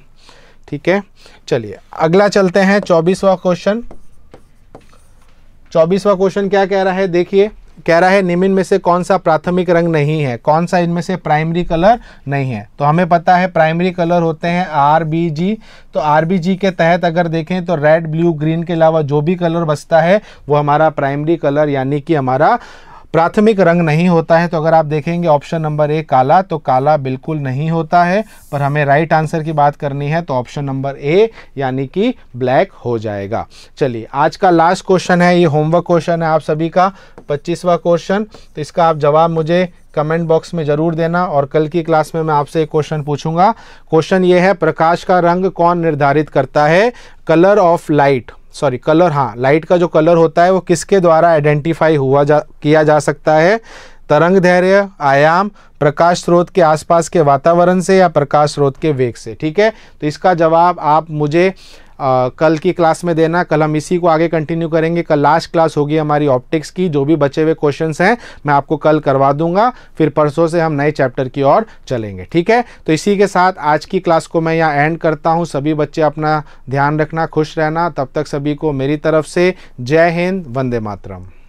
ठीक है चलिए अगला चलते हैं चौबीसवा क्वेश्चन चौबीसवा क्वेश्चन क्या कह रहा है देखिए कह रहा है निमिन में से कौन सा प्राथमिक रंग नहीं है कौन सा इनमें से प्राइमरी कलर नहीं है तो हमें पता है प्राइमरी कलर होते हैं आर बी जी तो आर बी जी के तहत अगर देखें तो रेड ब्लू ग्रीन के अलावा जो भी कलर बचता है वो हमारा प्राइमरी कलर यानी कि हमारा प्राथमिक रंग नहीं होता है तो अगर आप देखेंगे ऑप्शन नंबर ए काला तो काला बिल्कुल नहीं होता है पर हमें राइट आंसर की बात करनी है तो ऑप्शन नंबर ए यानी कि ब्लैक हो जाएगा चलिए आज का लास्ट क्वेश्चन है ये होमवर्क क्वेश्चन है आप सभी का पच्चीसवा क्वेश्चन तो इसका आप जवाब मुझे कमेंट बॉक्स में ज़रूर देना और कल की क्लास में मैं आपसे एक क्वेश्चन पूछूंगा क्वेश्चन ये है प्रकाश का रंग कौन निर्धारित करता है colour of light sorry colour हाँ लाइट का जो कलर होता है वो किसके द्वारा आइडेंटिफाई हुआ जा किया जा सकता है तरंग धैर्य आयाम प्रकाश स्रोत के आसपास के वातावरण से या प्रकाश स्रोत के वेग से ठीक है तो इसका जवाब आप मुझे आ, कल की क्लास में देना कल हम इसी को आगे कंटिन्यू करेंगे कल लास्ट क्लास होगी हमारी ऑप्टिक्स की जो भी बचे हुए क्वेश्चन हैं मैं आपको कल करवा दूंगा फिर परसों से हम नए चैप्टर की ओर चलेंगे ठीक है तो इसी के साथ आज की क्लास को मैं यहाँ एंड करता हूँ सभी बच्चे अपना ध्यान रखना खुश रहना तब तक सभी को मेरी तरफ से जय हिंद वंदे मातरम